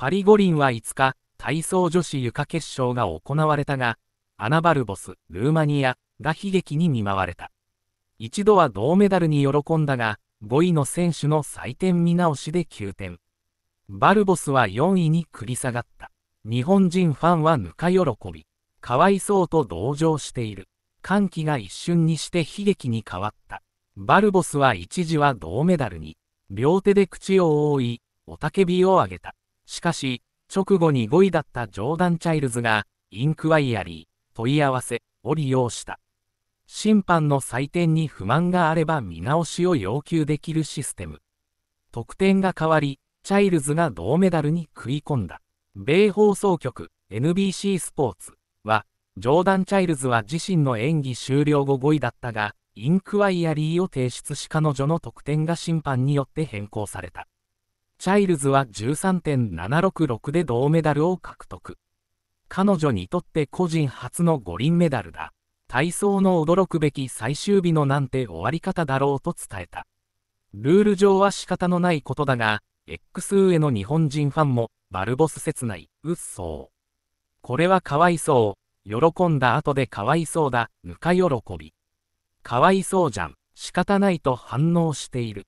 パリ五輪は5日、体操女子床決勝が行われたが、アナバルボス、ルーマニアが悲劇に見舞われた。一度は銅メダルに喜んだが、5位の選手の採点見直しで9点。バルボスは4位に繰り下がった。日本人ファンはぬか喜び。かわいそうと同情している。歓喜が一瞬にして悲劇に変わった。バルボスは一時は銅メダルに、両手で口を覆い、雄たけびを上げた。しかし、直後に5位だったジョーダン・チャイルズが、インクワイアリー、問い合わせ、を利用した。審判の採点に不満があれば見直しを要求できるシステム。得点が変わり、チャイルズが銅メダルに食い込んだ。米放送局 NBC スポーツは、ジョーダン・チャイルズは自身の演技終了後5位だったが、インクワイアリーを提出し彼女の得点が審判によって変更された。チャイルズは13.766で銅メダルを獲得。彼女にとって個人初の五輪メダルだ。体操の驚くべき最終日のなんて終わり方だろうと伝えた。ルール上は仕方のないことだが、X 上の日本人ファンも、バルボス切ない、うっそう。これはかわいそう、喜んだ後でかわいそうだ、ぬか喜び。かわいそうじゃん、仕方ないと反応している。